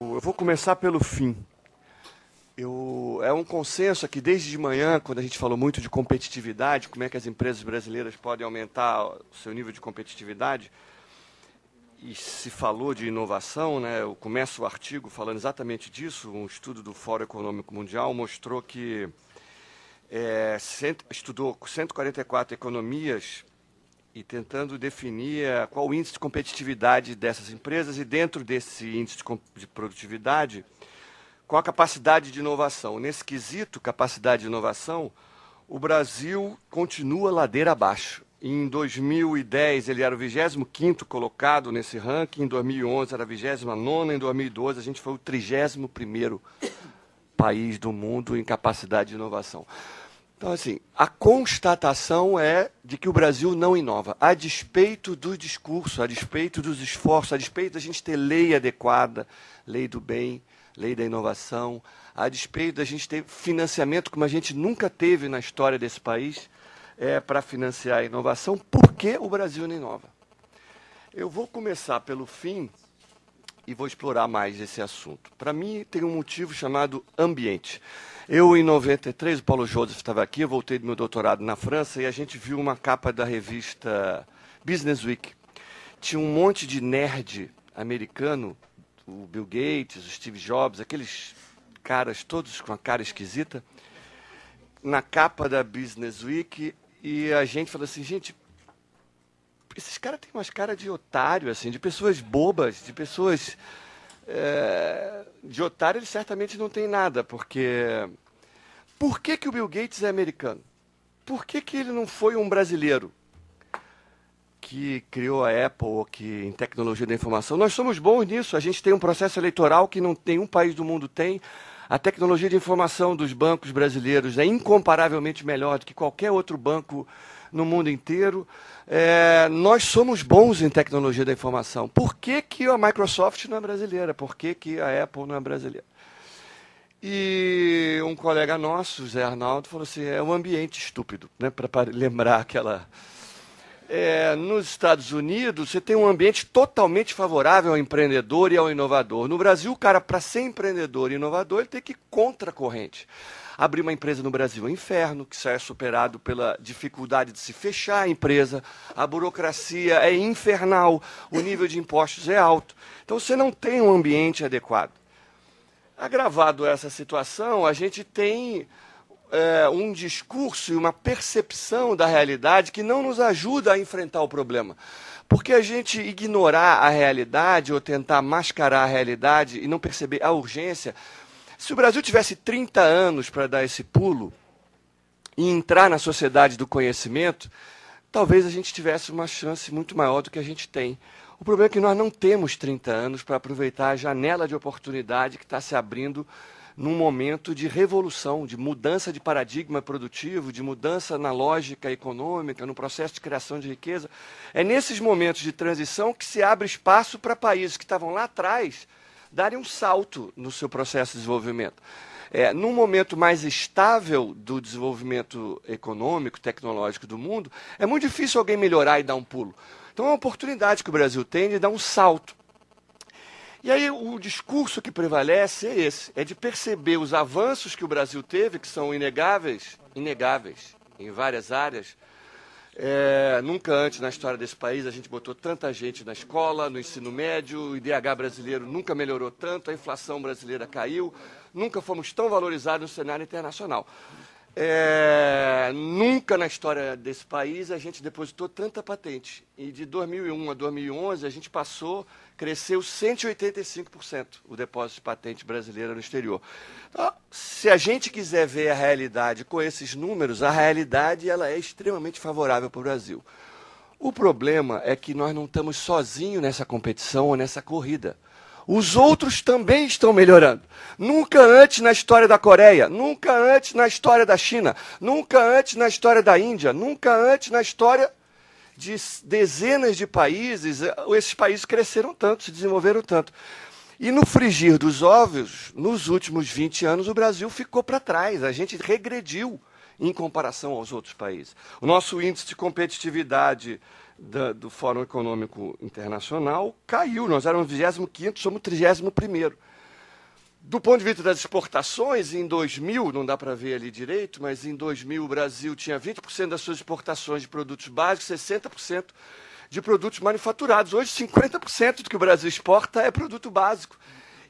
Eu vou começar pelo fim. Eu, é um consenso aqui desde de manhã, quando a gente falou muito de competitividade, como é que as empresas brasileiras podem aumentar o seu nível de competitividade, e se falou de inovação, né? eu começo o artigo falando exatamente disso. Um estudo do Fórum Econômico Mundial mostrou que é, cento, estudou 144 economias e tentando definir eh, qual o índice de competitividade dessas empresas e, dentro desse índice de produtividade, qual a capacidade de inovação. Nesse quesito, capacidade de inovação, o Brasil continua ladeira abaixo. Em 2010, ele era o 25 colocado nesse ranking, em 2011 era a 29 em 2012 a gente foi o 31 país do mundo em capacidade de inovação. Então, assim, a constatação é de que o Brasil não inova, a despeito do discurso, a despeito dos esforços, a despeito da gente ter lei adequada, lei do bem, lei da inovação, a despeito da gente ter financiamento como a gente nunca teve na história desse país é, para financiar a inovação, por que o Brasil não inova? Eu vou começar pelo fim e vou explorar mais esse assunto. Para mim, tem um motivo chamado ambiente. Eu, em 93, o Paulo Joseph estava aqui, eu voltei do meu doutorado na França e a gente viu uma capa da revista Business Week. Tinha um monte de nerd americano, o Bill Gates, o Steve Jobs, aqueles caras todos com a cara esquisita, na capa da Business Week e a gente falou assim, gente, esses caras têm umas caras de otário, assim, de pessoas bobas, de pessoas é, de otário ele certamente não tem nada, porque. Por que, que o Bill Gates é americano? Por que, que ele não foi um brasileiro que criou a Apple, que em tecnologia da informação? Nós somos bons nisso, a gente tem um processo eleitoral que não tem país do mundo tem. A tecnologia de informação dos bancos brasileiros é incomparavelmente melhor do que qualquer outro banco no mundo inteiro. É, nós somos bons em tecnologia da informação. Por que, que a Microsoft não é brasileira? Por que, que a Apple não é brasileira? E um colega nosso, Zé Arnaldo, falou assim: é um ambiente estúpido, né? para lembrar aquela é, nos Estados Unidos, você tem um ambiente totalmente favorável ao empreendedor e ao inovador. No Brasil, o cara, para ser empreendedor e inovador, ele tem que ir contra a corrente. Abrir uma empresa no Brasil é um inferno, que só é superado pela dificuldade de se fechar a empresa. A burocracia é infernal, o nível de impostos é alto. Então, você não tem um ambiente adequado. Agravado essa situação, a gente tem é, um discurso e uma percepção da realidade que não nos ajuda a enfrentar o problema. Porque a gente ignorar a realidade ou tentar mascarar a realidade e não perceber a urgência. Se o Brasil tivesse 30 anos para dar esse pulo e entrar na sociedade do conhecimento, talvez a gente tivesse uma chance muito maior do que a gente tem. O problema é que nós não temos 30 anos para aproveitar a janela de oportunidade que está se abrindo num momento de revolução, de mudança de paradigma produtivo, de mudança na lógica econômica, no processo de criação de riqueza. É nesses momentos de transição que se abre espaço para países que estavam lá atrás darem um salto no seu processo de desenvolvimento. É, num momento mais estável do desenvolvimento econômico, tecnológico do mundo, é muito difícil alguém melhorar e dar um pulo. Então é uma oportunidade que o Brasil tem de dar um salto. E aí o discurso que prevalece é esse, é de perceber os avanços que o Brasil teve, que são inegáveis, inegáveis em várias áreas. É, nunca antes na história desse país a gente botou tanta gente na escola, no ensino médio, o IDH brasileiro nunca melhorou tanto, a inflação brasileira caiu, nunca fomos tão valorizados no cenário internacional. É, nunca na história desse país a gente depositou tanta patente. E de 2001 a 2011 a gente passou, cresceu 185% o depósito de patente brasileira no exterior. Então, se a gente quiser ver a realidade com esses números, a realidade ela é extremamente favorável para o Brasil. O problema é que nós não estamos sozinhos nessa competição ou nessa corrida os outros também estão melhorando. Nunca antes na história da Coreia, nunca antes na história da China, nunca antes na história da Índia, nunca antes na história de dezenas de países, eh, esses países cresceram tanto, se desenvolveram tanto. E no frigir dos óvulos, nos últimos 20 anos, o Brasil ficou para trás, a gente regrediu em comparação aos outros países. O nosso índice de competitividade da, do Fórum Econômico Internacional caiu. Nós éramos 25, somos 31. Do ponto de vista das exportações, em 2000, não dá para ver ali direito, mas em 2000 o Brasil tinha 20% das suas exportações de produtos básicos, 60% de produtos manufaturados. Hoje, 50% do que o Brasil exporta é produto básico.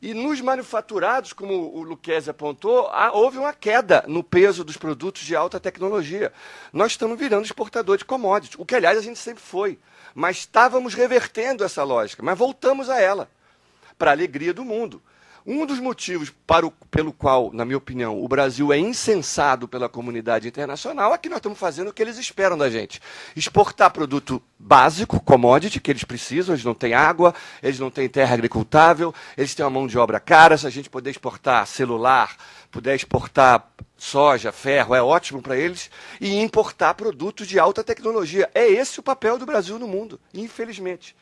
E nos manufaturados, como o Luquez apontou, há, houve uma queda no peso dos produtos de alta tecnologia. Nós estamos virando exportador de commodities, o que, aliás, a gente sempre foi. Mas estávamos revertendo essa lógica, mas voltamos a ela, para a alegria do mundo. Um dos motivos o, pelo qual, na minha opinião, o Brasil é insensado pela comunidade internacional é que nós estamos fazendo o que eles esperam da gente. Exportar produto básico, commodity, que eles precisam, eles não têm água, eles não têm terra agricultável, eles têm uma mão de obra cara, se a gente puder exportar celular, puder exportar soja, ferro, é ótimo para eles, e importar produtos de alta tecnologia. É esse o papel do Brasil no mundo, infelizmente.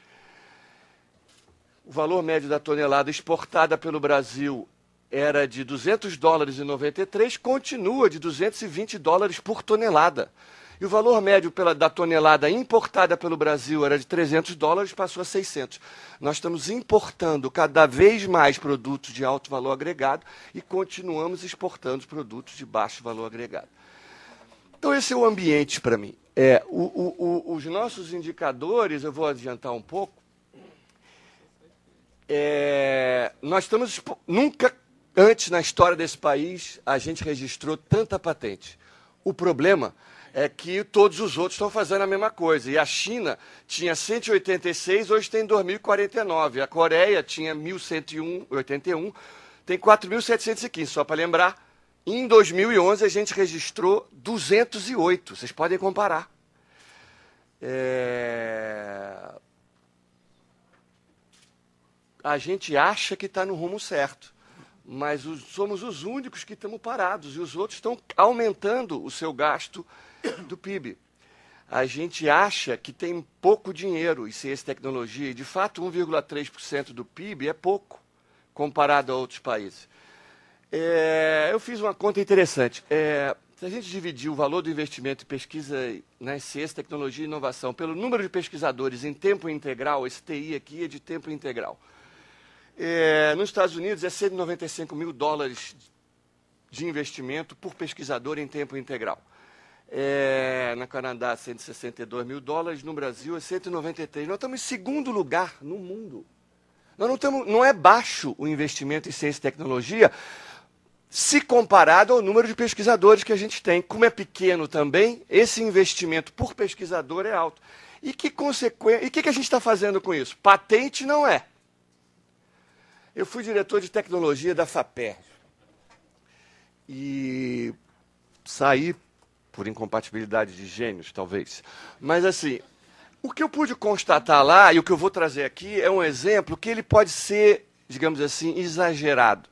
O valor médio da tonelada exportada pelo Brasil era de 200 dólares e 93, continua de 220 dólares por tonelada. E o valor médio pela, da tonelada importada pelo Brasil era de 300 dólares, passou a 600. Nós estamos importando cada vez mais produtos de alto valor agregado e continuamos exportando produtos de baixo valor agregado. Então, esse é o ambiente para mim. É, o, o, o, os nossos indicadores, eu vou adiantar um pouco, é, nós estamos. Nunca antes na história desse país a gente registrou tanta patente. O problema é que todos os outros estão fazendo a mesma coisa. E a China tinha 186, hoje tem 2.049. A Coreia tinha 1.181, tem 4.715. Só para lembrar, em 2011 a gente registrou 208. Vocês podem comparar. É a gente acha que está no rumo certo, mas os, somos os únicos que estamos parados e os outros estão aumentando o seu gasto do PIB. A gente acha que tem pouco dinheiro em ciência e tecnologia, e de fato 1,3% do PIB é pouco comparado a outros países. É, eu fiz uma conta interessante. É, se a gente dividir o valor do investimento em pesquisa na né, ciência, tecnologia e inovação pelo número de pesquisadores em tempo integral, esse TI aqui é de tempo integral. É, nos Estados Unidos é 195 mil dólares de investimento por pesquisador em tempo integral. É, na Canadá, 162 mil dólares, no Brasil é 193. Nós estamos em segundo lugar no mundo. Nós não, estamos, não é baixo o investimento em ciência e tecnologia se comparado ao número de pesquisadores que a gente tem. Como é pequeno também, esse investimento por pesquisador é alto. E que consequência? E o que, que a gente está fazendo com isso? Patente não é. Eu fui diretor de tecnologia da FAPER. E saí por incompatibilidade de gênios, talvez. Mas assim, o que eu pude constatar lá e o que eu vou trazer aqui é um exemplo que ele pode ser, digamos assim, exagerado.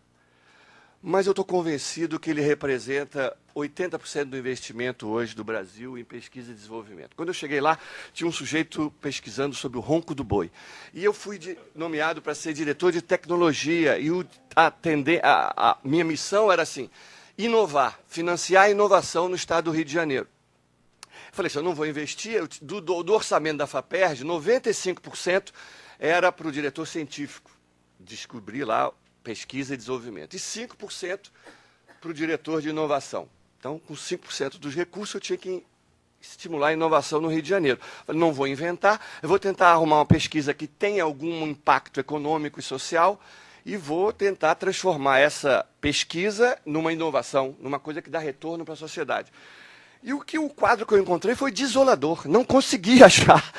Mas eu estou convencido que ele representa 80% do investimento hoje do Brasil em pesquisa e desenvolvimento. Quando eu cheguei lá, tinha um sujeito pesquisando sobre o ronco do boi. E eu fui de, nomeado para ser diretor de tecnologia. E o, atender, a, a minha missão era assim: inovar, financiar a inovação no estado do Rio de Janeiro. falei assim: eu não vou investir. Eu, do, do orçamento da FAPERJ, 95% era para o diretor científico descobrir lá pesquisa e desenvolvimento, e 5% para o diretor de inovação. Então, com 5% dos recursos, eu tinha que estimular a inovação no Rio de Janeiro. não vou inventar, eu vou tentar arrumar uma pesquisa que tenha algum impacto econômico e social e vou tentar transformar essa pesquisa numa inovação, numa coisa que dá retorno para a sociedade. E o que o quadro que eu encontrei foi desolador. Não consegui achar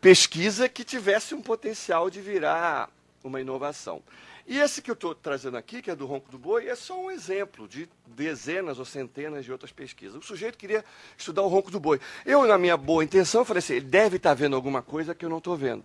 pesquisa que tivesse um potencial de virar uma inovação. E esse que eu estou trazendo aqui, que é do ronco do boi, é só um exemplo de dezenas ou centenas de outras pesquisas. O sujeito queria estudar o ronco do boi. Eu, na minha boa intenção, falei assim: ele deve estar tá vendo alguma coisa que eu não estou vendo.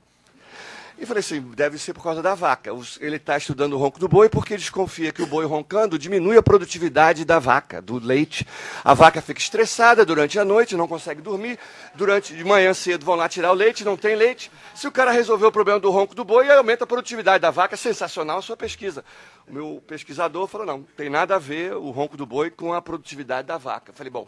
E falei assim, deve ser por causa da vaca. Ele está estudando o ronco do boi porque desconfia que o boi roncando diminui a produtividade da vaca, do leite. A vaca fica estressada durante a noite, não consegue dormir. Durante de manhã cedo vão lá tirar o leite, não tem leite. Se o cara resolver o problema do ronco do boi, aumenta a produtividade da vaca. Sensacional a sua pesquisa. O meu pesquisador falou, não, tem nada a ver o ronco do boi com a produtividade da vaca. Eu falei, bom,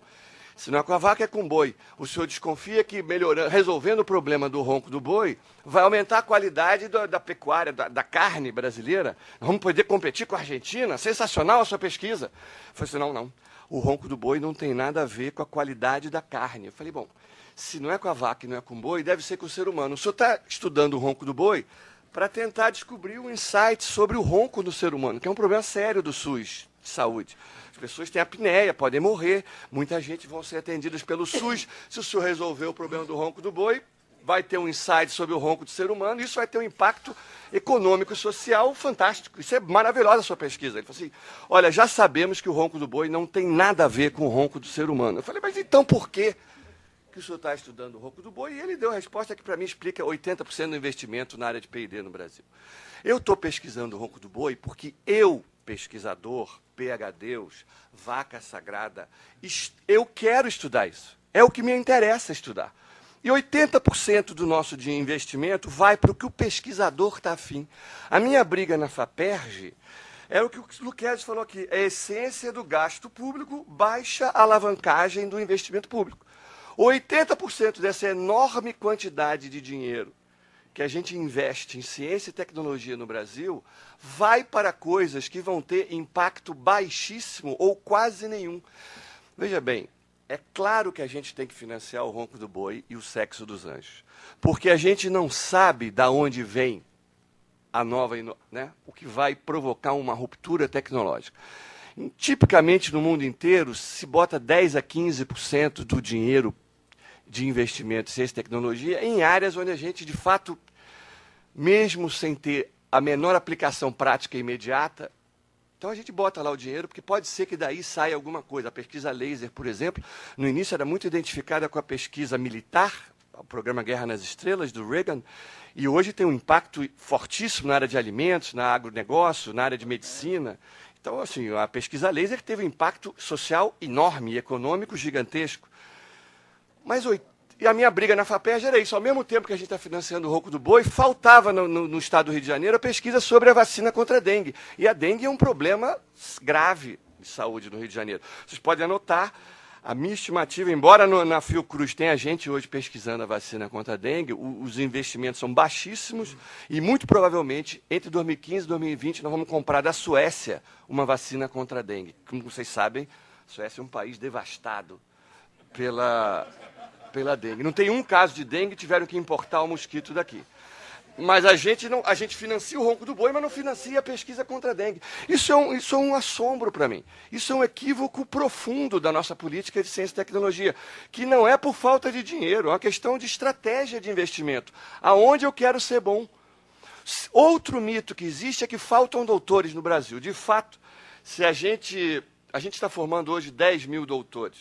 se não é com a vaca, é com o boi. O senhor desconfia que melhorando, resolvendo o problema do ronco do boi, vai aumentar a qualidade da, da pecuária, da, da, carne brasileira? Vamos poder competir com a Argentina? Sensacional a sua pesquisa. Eu falei assim, não, não. O ronco do boi não tem nada a ver com a qualidade da carne. Eu falei, bom, se não é com a vaca e não é com o boi, deve ser com o ser humano. O senhor está estudando o ronco do boi para tentar descobrir um insight sobre o ronco do ser humano, que é um problema sério do SUS de saúde. As pessoas têm apneia, podem morrer, muita gente vão ser atendidas pelo SUS. Se o senhor resolver o problema do ronco do boi, vai ter um insight sobre o ronco do ser humano, isso vai ter um impacto econômico e social fantástico. Isso é maravilhosa a sua pesquisa. Ele falou assim: olha, já sabemos que o ronco do boi não tem nada a ver com o ronco do ser humano. Eu falei, mas então por quê? Que o senhor está estudando o ronco do boi, e ele deu a resposta que, para mim, explica 80% do investimento na área de PD no Brasil. Eu estou pesquisando o ronco do boi porque eu pesquisador, PH Deus, vaca sagrada. Eu quero estudar isso. É o que me interessa estudar. E 80% do nosso de investimento vai para o que o pesquisador está afim. A minha briga na FAPERJ é o que o Luquezzi falou aqui: é a essência do gasto público baixa a alavancagem do investimento público. 80% dessa enorme quantidade de dinheiro que a gente investe em ciência e tecnologia no Brasil vai para coisas que vão ter impacto baixíssimo ou quase nenhum. Veja bem, é claro que a gente tem que financiar o ronco do boi e o sexo dos anjos, porque a gente não sabe da onde vem a nova, né, o que vai provocar uma ruptura tecnológica. Tipicamente no mundo inteiro se bota 10 a 15% do dinheiro de investimento em ciência e tecnologia em áreas onde a gente de fato mesmo sem ter a menor aplicação prática imediata, então a gente bota lá o dinheiro, porque pode ser que daí saia alguma coisa. A pesquisa laser, por exemplo, no início era muito identificada com a pesquisa militar, o programa Guerra nas Estrelas, do Reagan, e hoje tem um impacto fortíssimo na área de alimentos, na agronegócio, na área de medicina. Então, assim, a pesquisa laser teve um impacto social enorme, econômico gigantesco. Mas e a minha briga na FAPERJ era isso. Ao mesmo tempo que a gente está financiando o Roco do Boi, faltava no, no, no, estado do Rio de Janeiro a pesquisa sobre a vacina contra a dengue. E a dengue é um problema grave de saúde no Rio de Janeiro. Vocês podem anotar a minha estimativa, embora no, na Fiocruz tenha gente hoje pesquisando a vacina contra a dengue, o, os investimentos são baixíssimos e muito provavelmente entre 2015 e 2020 nós vamos comprar da Suécia uma vacina contra a dengue. Como vocês sabem, a Suécia é um país devastado pela pela dengue. Não tem um caso de dengue, tiveram que importar o mosquito daqui. Mas a gente não, a gente financia o ronco do boi, mas não financia a pesquisa contra a dengue. Isso é um, isso é um assombro para mim. Isso é um equívoco profundo da nossa política de ciência e tecnologia, que não é por falta de dinheiro, é uma questão de estratégia de investimento. Aonde eu quero ser bom? Outro mito que existe é que faltam doutores no Brasil. De fato, se a gente a gente está formando hoje 10 mil doutores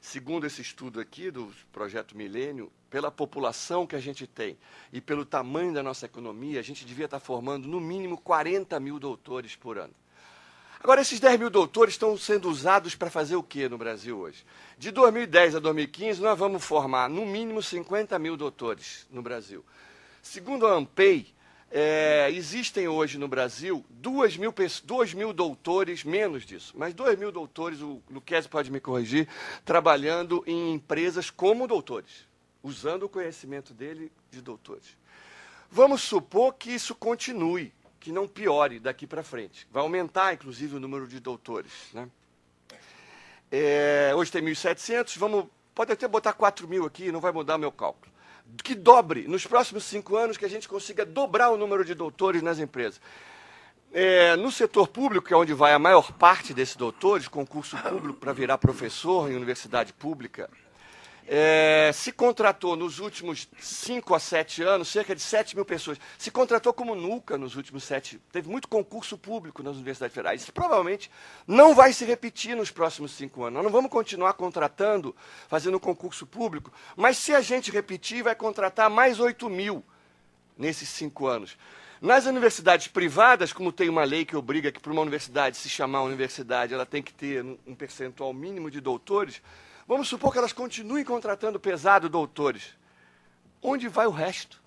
segundo esse estudo aqui do projeto Milênio, pela população que a gente tem e pelo tamanho da nossa economia, a gente devia estar formando no mínimo 40 mil doutores por ano. Agora, esses 10 mil doutores estão sendo usados para fazer o que no Brasil hoje? De 2010 a 2015, nós vamos formar no mínimo 50 mil doutores no Brasil. Segundo a AMPEI, é, existem hoje no Brasil 2 mil, mil doutores, menos disso, mas 2 mil doutores, o Luquezzi pode me corrigir, trabalhando em empresas como doutores, usando o conhecimento dele de doutores. Vamos supor que isso continue, que não piore daqui para frente. Vai aumentar, inclusive, o número de doutores. Né? É, hoje tem 1.700, vamos, pode até botar 4 mil aqui, não vai mudar o meu cálculo que dobre, nos próximos cinco anos, que a gente consiga dobrar o número de doutores nas empresas. É, no setor público, que é onde vai a maior parte desses doutores, concurso público para virar professor em universidade pública, é, se contratou nos últimos 5 a 7 anos cerca de 7 mil pessoas. Se contratou como nunca nos últimos 7. Teve muito concurso público nas universidades federais. Isso provavelmente não vai se repetir nos próximos 5 anos. Nós não vamos continuar contratando, fazendo concurso público, mas se a gente repetir, vai contratar mais 8 mil nesses 5 anos. Nas universidades privadas, como tem uma lei que obriga que para uma universidade se chamar universidade, ela tem que ter um percentual mínimo de doutores. Vamos supor que elas continuem contratando pesado doutores. Onde vai o resto?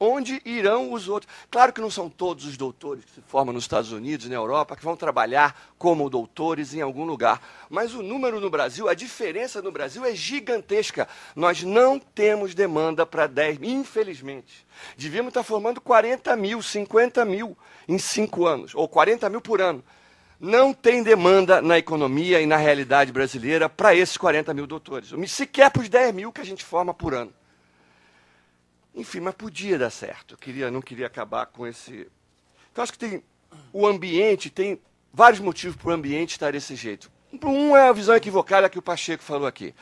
Onde irão os outros? Claro que não são todos os doutores que se formam nos Estados Unidos, na Europa, que vão trabalhar como doutores em algum lugar. Mas o número no Brasil, a diferença no Brasil é gigantesca. Nós não temos demanda para 10 mil, infelizmente. Devíamos estar formando 40 mil, 50 mil em cinco anos, ou 40 mil por ano não tem demanda na economia e na realidade brasileira para esses 40 mil doutores. Sequer para os 10 mil que a gente forma por ano. Enfim, mas podia dar certo. Eu queria, não queria acabar com esse. Então, acho que tem. O ambiente tem vários motivos para o ambiente estar desse jeito. Um é a visão equivocada que o Pacheco falou aqui.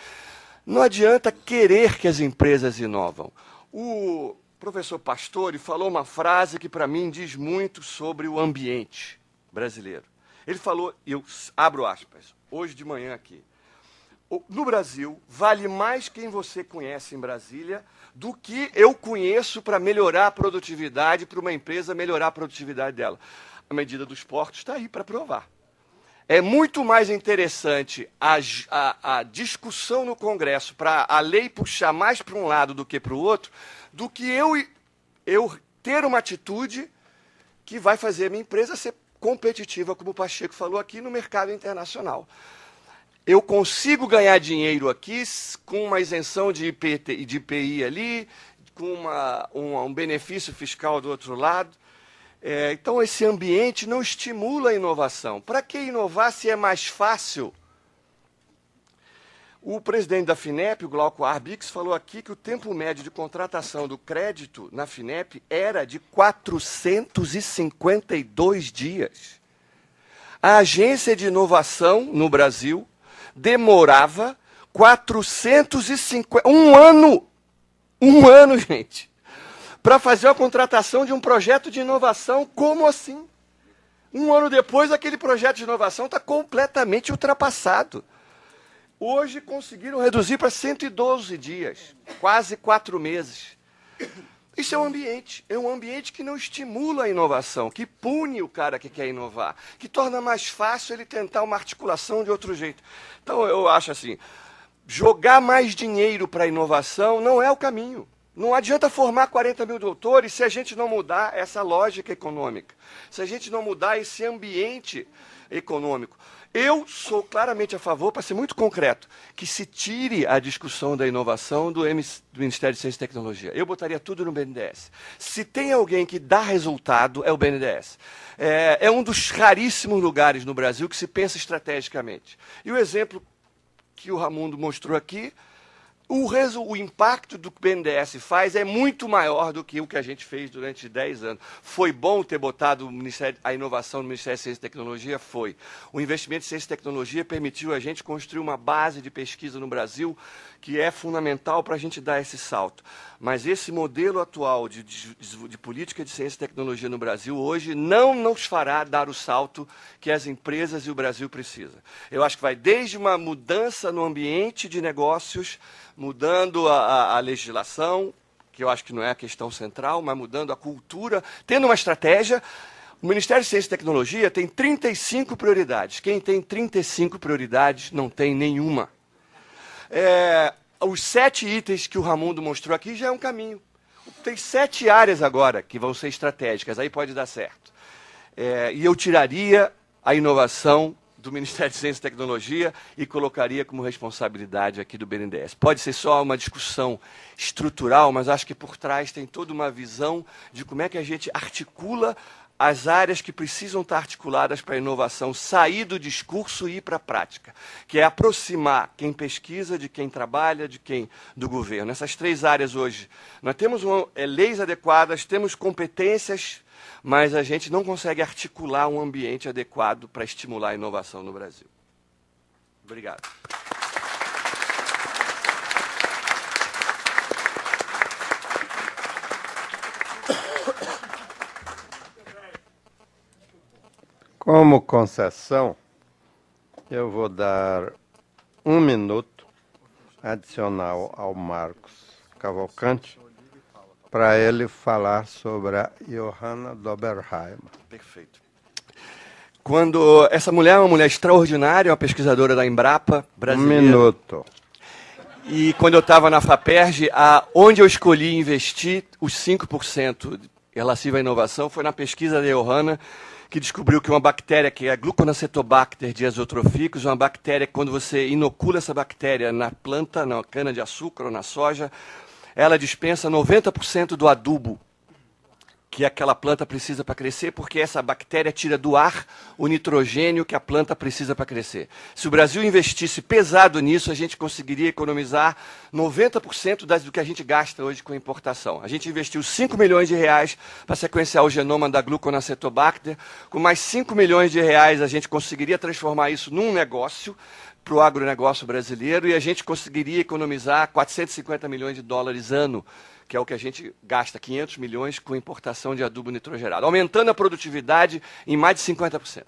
Não adianta querer que as empresas inovam. O professor Pastore falou uma frase que, para mim, diz muito sobre o ambiente brasileiro. Ele falou, e eu abro aspas, hoje de manhã aqui. No Brasil, vale mais quem você conhece em Brasília do que eu conheço para melhorar a produtividade, para uma empresa melhorar a produtividade dela. A medida dos portos está aí para provar. É muito mais interessante a, a, a discussão no Congresso para a lei puxar mais para um lado do que para o outro, do que eu, eu ter uma atitude que vai fazer a minha empresa ser competitiva, como o Pacheco falou aqui, no mercado internacional. Eu consigo ganhar dinheiro aqui com uma isenção de, IPT, de IPI ali, com uma, um, um benefício fiscal do outro lado. É, então, esse ambiente não estimula a inovação. Para que inovar se é mais fácil o presidente da FINEP, o Glauco Arbix, falou aqui que o tempo médio de contratação do crédito na FINEP era de 452 dias. A agência de inovação no Brasil demorava 450. Um ano! Um ano, gente! Para fazer a contratação de um projeto de inovação, como assim? Um ano depois, aquele projeto de inovação está completamente ultrapassado. Hoje conseguiram reduzir para 112 dias, quase quatro meses. Isso é um ambiente, é um ambiente que não estimula a inovação, que pune o cara que quer inovar, que torna mais fácil ele tentar uma articulação de outro jeito. Então eu acho assim, jogar mais dinheiro para a inovação não é o caminho. Não adianta formar 40 mil doutores se a gente não mudar essa lógica econômica, se a gente não mudar esse ambiente econômico. Eu sou claramente a favor, para ser muito concreto, que se tire a discussão da inovação do, Ministério de Ciência e Tecnologia. Eu botaria tudo no BNDES. Se tem alguém que dá resultado, é o BNDES. É, é um dos raríssimos lugares no Brasil que se pensa estrategicamente. E o exemplo que o Ramundo mostrou aqui o, o impacto do que o BNDES faz é muito maior do que o que a gente fez durante 10 anos. Foi bom ter botado a inovação no Ministério da Ciência e Tecnologia? Foi. O investimento em ciência e tecnologia permitiu a gente construir uma base de pesquisa no Brasil que é fundamental para a gente dar esse salto. Mas esse modelo atual de, de, de, política de ciência e tecnologia no Brasil hoje não nos fará dar o salto que as empresas e o Brasil precisam. Eu acho que vai desde uma mudança no ambiente de negócios, mudando a, a, a legislação, que eu acho que não é a questão central, mas mudando a cultura, tendo uma estratégia. O Ministério de Ciência e Tecnologia tem 35 prioridades. Quem tem 35 prioridades não tem nenhuma. É, os sete itens que o Ramundo mostrou aqui já é um caminho. Tem sete áreas agora que vão ser estratégicas, aí pode dar certo. É, e eu tiraria a inovação do Ministério de Ciência e Tecnologia e colocaria como responsabilidade aqui do BNDES. Pode ser só uma discussão estrutural, mas acho que por trás tem toda uma visão de como é que a gente articula as áreas que precisam estar articuladas para a inovação, sair do discurso e ir para a prática, que é aproximar quem pesquisa de quem trabalha, de quem do governo. Essas três áreas hoje, nós temos uma, é, leis adequadas, temos competências, mas a gente não consegue articular um ambiente adequado para estimular a inovação no Brasil. Obrigado. Como concessão, eu vou dar um minuto adicional ao Marcos Cavalcante para ele falar sobre a Johanna Doberheim. Perfeito. Quando essa mulher é uma mulher extraordinária, uma pesquisadora da Embrapa brasileira. Um minuto. E quando eu estava na FAPERJ, a, onde eu escolhi investir os 5% relativo à inovação foi na pesquisa da Johanna que descobriu que uma bactéria, que é a gluconacetobacter diazotroficus, uma bactéria que quando você inocula essa bactéria na planta, na cana-de-açúcar ou na soja, ela dispensa 90% do adubo que aquela planta precisa para crescer, porque essa bactéria tira do ar o nitrogênio que a planta precisa para crescer. Se o Brasil investisse pesado nisso, a gente conseguiria economizar 90% das, do que a gente gasta hoje com importação. A gente investiu 5 milhões de reais para sequenciar o genoma da gluconacetobacter, com mais 5 milhões de reais a gente conseguiria transformar isso num negócio, para o agronegócio brasileiro e a gente conseguiria economizar 450 milhões de dólares ano, que é o que a gente gasta, 500 milhões com importação de adubo nitrogerado, aumentando a produtividade em mais de 50%.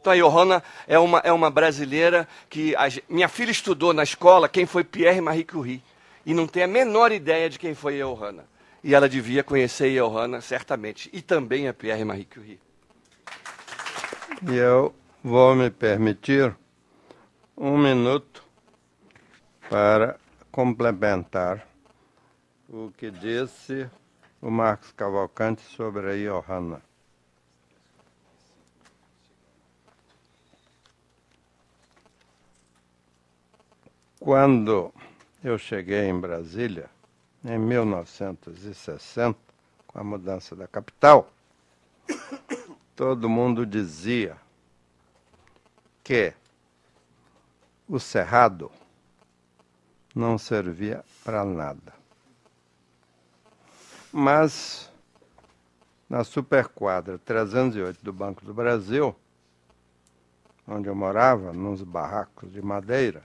Então a Johanna é uma, é uma brasileira que. A, minha filha estudou na escola quem foi Pierre Marie Curie e não tem a menor ideia de quem foi a Johanna. E ela devia conhecer a Johanna, certamente, e também a Pierre Marie Curie. E eu vou me permitir um minuto para complementar o que disse o Marcos Cavalcante sobre a Johanna. Quando eu cheguei em Brasília, em 1960, com a mudança da capital, todo mundo dizia que o cerrado não servia para nada. Mas na superquadra 308 do Banco do Brasil, onde eu morava, nos barracos de madeira,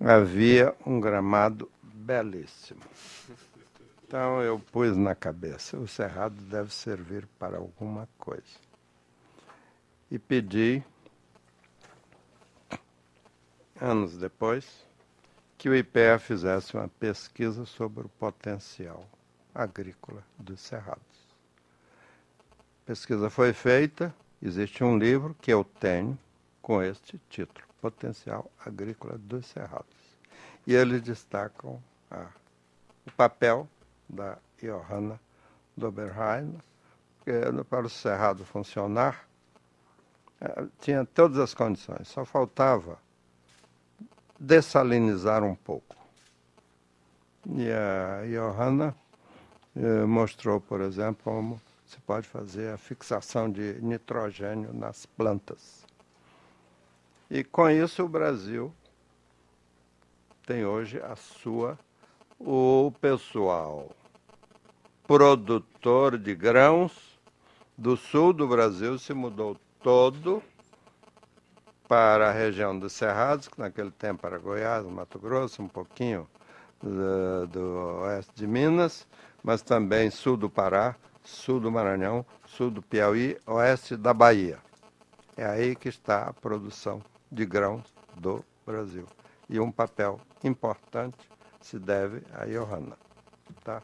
havia um gramado belíssimo. Então eu pus na cabeça, o cerrado deve servir para alguma coisa. E pedi anos depois, que o IPEA fizesse uma pesquisa sobre o potencial agrícola dos cerrados. A pesquisa foi feita, existe um livro que eu tenho com este título, Potencial Agrícola dos Cerrados. E eles destacam a, o papel da Johanna Doberheim, porque para o cerrado funcionar, eh, tinha todas as condições, só faltava dessalinizar um pouco. E a Johanna eh, mostrou, por exemplo, como se pode fazer a fixação de nitrogênio nas plantas. E com isso o Brasil tem hoje a sua o pessoal produtor de grãos do sul do Brasil se mudou todo para a região dos Cerrados, que naquele tempo era Goiás, Mato Grosso, um pouquinho do, do oeste de Minas, mas também sul do Pará, sul do Maranhão, sul do Piauí, oeste da Bahia. É aí que está a produção de grãos do Brasil. E um papel importante se deve a Johanna. Tá?